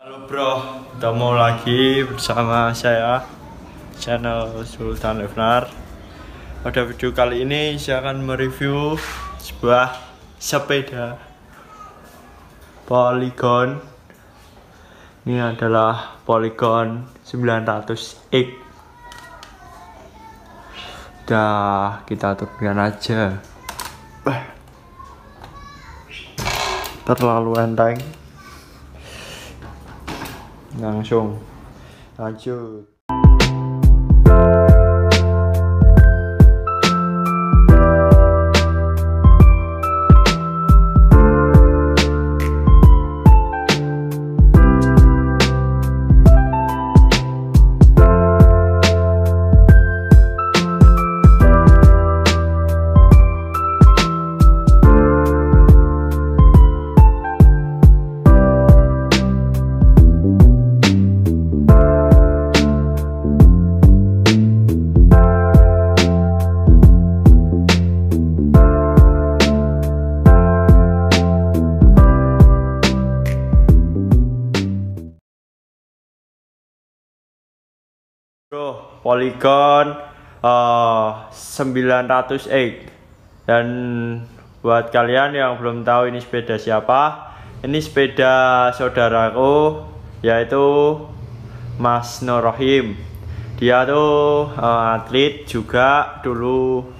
Halo bro, ketemu lagi bersama saya channel Sultan Evnar Pada video kali ini saya akan mereview sebuah sepeda Polygon Ini adalah Polygon 900X Udah kita turunkan aja Terlalu enteng 那就，那就。Bro, Polygon uh, eh, 900 dan buat kalian yang belum tahu ini sepeda siapa ini sepeda saudaraku yaitu Mas Norohim dia tuh uh, atlet juga dulu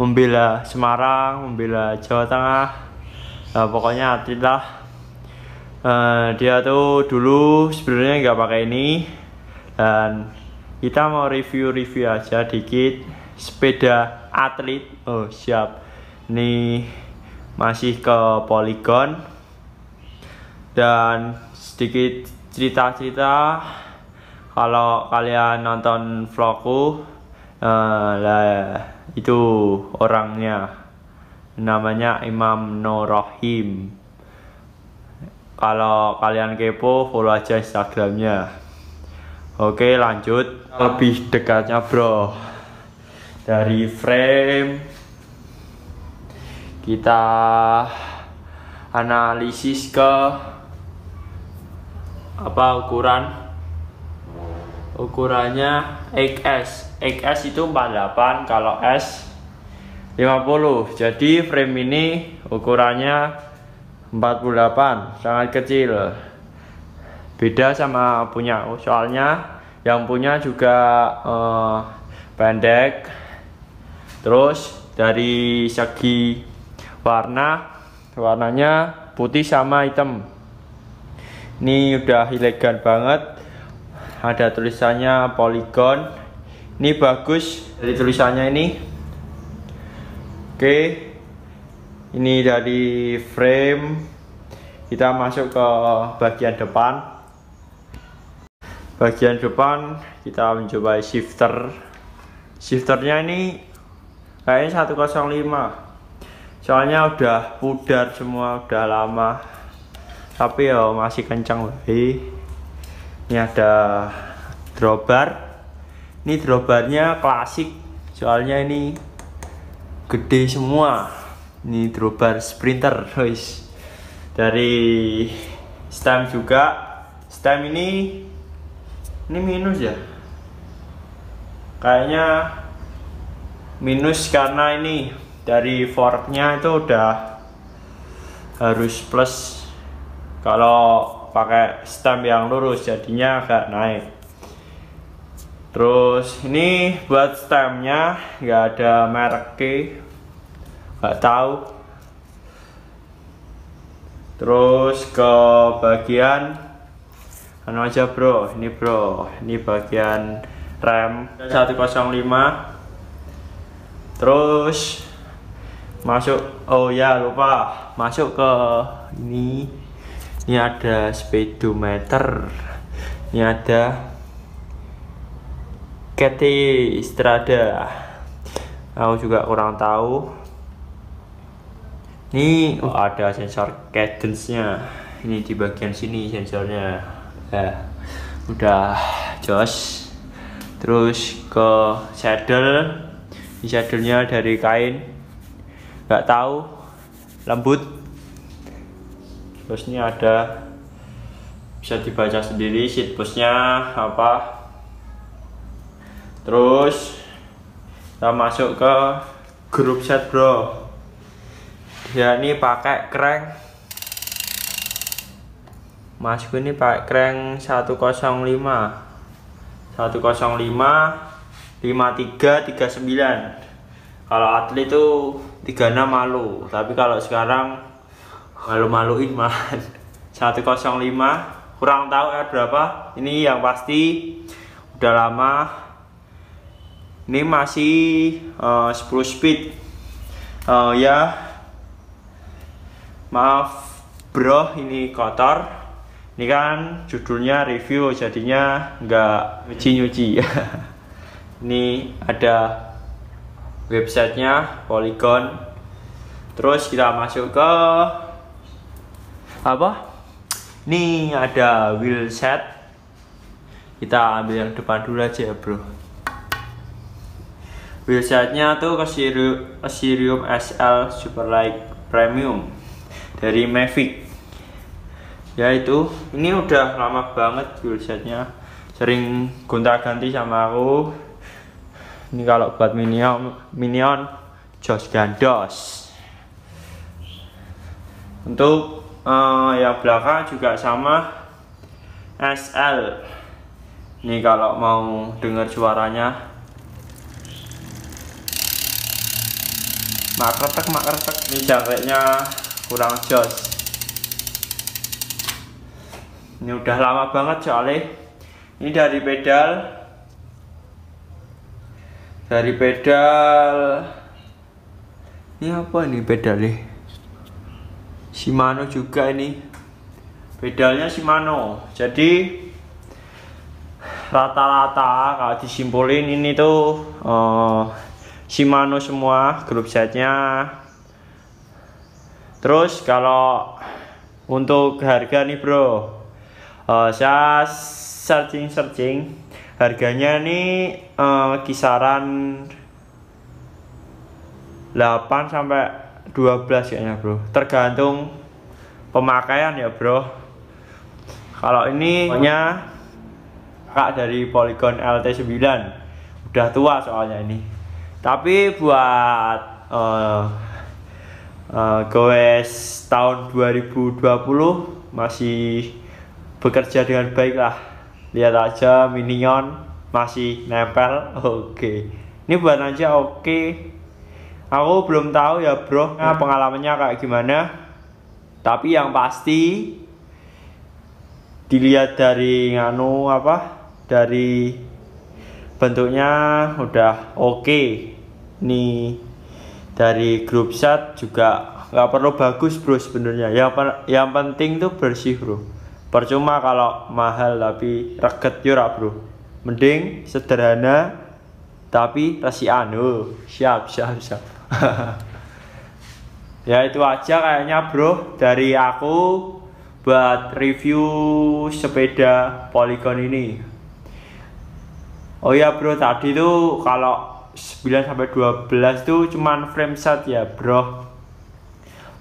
membela Semarang membela Jawa Tengah uh, pokoknya atlet lah uh, dia tuh dulu sebenarnya nggak pakai ini dan kita mau review-review aja dikit sepeda atlet oh siap nih masih ke polygon dan sedikit cerita-cerita kalau kalian nonton vlogku uh, lah itu orangnya namanya Imam Norohim kalau kalian kepo follow aja instagramnya Oke lanjut lebih dekatnya bro dari frame kita analisis ke apa ukuran ukurannya XS XS itu 48 kalau S 50 jadi frame ini ukurannya 48 sangat kecil beda sama punya oh, soalnya yang punya juga uh, pendek terus dari segi warna warnanya putih sama hitam ini udah elegan banget ada tulisannya polygon ini bagus dari tulisannya ini oke ini dari frame kita masuk ke bagian depan bagian depan kita mencoba shifter shifternya ini kayaknya 105 soalnya udah pudar semua udah lama tapi ya masih kencang lagi ini ada drawbar ini drawbarnya klasik soalnya ini gede semua ini drawbar sprinter guys dari stem juga stem ini ini minus ya kayaknya minus karena ini dari forknya itu udah harus plus kalau pakai stem yang lurus jadinya agak naik terus ini buat stemnya nggak ada merek nggak tahu terus ke bagian anu aja bro, ini bro, ini bagian rem 105 Terus masuk, oh ya lupa, masuk ke ini Ini ada speedometer Ini ada KT Strada Aku juga kurang tahu Ini oh, ada sensor cadence-nya Ini di bagian sini sensornya ya udah jos terus ke saddle ini saddlenya dari kain nggak tahu lembut terus ini ada bisa dibaca sendiri seat busnya apa terus kita masuk ke grup set bro dia ini pakai crank masku ini pakai crank 105 105 53 39 kalau atlet itu 36 malu tapi kalau sekarang malu-maluin malahan 105 kurang tahu air berapa ini yang pasti udah lama ini masih eh, uh, 10 speed uh, ya maaf bro ini kotor ini kan judulnya review jadinya nggak nyuci-nyuci Ini ada websitenya Polygon Terus kita masuk ke Apa? Ini ada wheel set Kita ambil yang depan dulu aja ya bro Wheel setnya tuh Sirium SL Superlight Premium Dari Mavic ya itu ini udah lama banget wheelsetnya sering gonta ganti sama aku ini kalau buat minion minion jos gandos untuk uh, eh, yang belakang juga sama SL ini kalau mau dengar suaranya makretek makretek ini jangkriknya kurang jos ini udah lama banget soalnya ini dari pedal dari pedal ini apa ini pedalnya Shimano juga ini pedalnya Shimano jadi rata-rata kalau disimpulin ini tuh uh, Shimano semua grup setnya terus kalau untuk harga nih bro uh, saya searching searching harganya nih eh, uh, kisaran 8 sampai 12 kayaknya bro tergantung pemakaian ya bro kalau ini punya kak dari Polygon LT9 udah tua soalnya ini tapi buat uh, uh, goes tahun 2020 masih bekerja dengan baik lah lihat aja minion masih nempel oke okay. ini buat aja oke okay. aku belum tahu ya bro nah, pengalamannya kayak gimana tapi yang pasti dilihat dari nganu apa dari bentuknya udah oke okay. nih dari grup chat juga nggak perlu bagus bro sebenarnya yang yang penting tuh bersih bro percuma kalau mahal tapi reget yura bro mending sederhana tapi resi anu siap siap siap ya itu aja kayaknya bro dari aku buat review sepeda Polygon ini oh ya bro tadi tuh kalau 9 sampai 12 tuh cuman frame set ya bro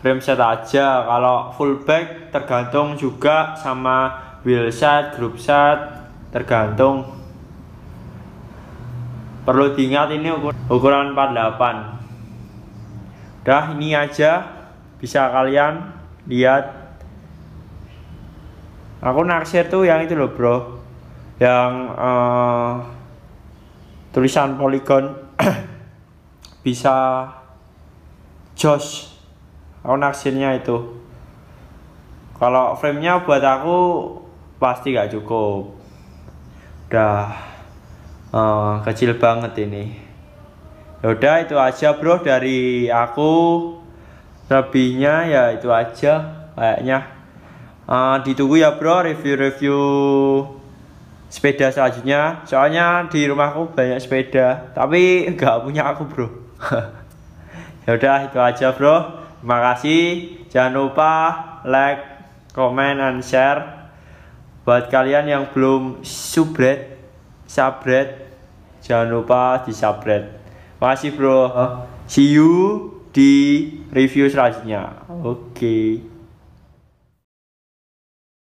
set aja kalau fullback tergantung juga sama wheel set group set tergantung perlu diingat ini ukur ukuran 48 udah ini aja bisa kalian lihat aku naksir tuh yang itu loh bro yang uh, tulisan polygon bisa Josh aku naksirnya itu kalau framenya buat aku pasti gak cukup udah uh, kecil banget ini Yaudah itu aja bro dari aku lebihnya ya itu aja kayaknya uh, ditunggu ya bro review-review sepeda selanjutnya soalnya di rumahku banyak sepeda tapi gak punya aku bro yaudah itu aja bro Terima kasih. Jangan lupa like, comment, and share. Buat kalian yang belum subscribe, subscribe. jangan lupa di subscribe. Terima kasih bro. See you di review selanjutnya. Oke. Okay.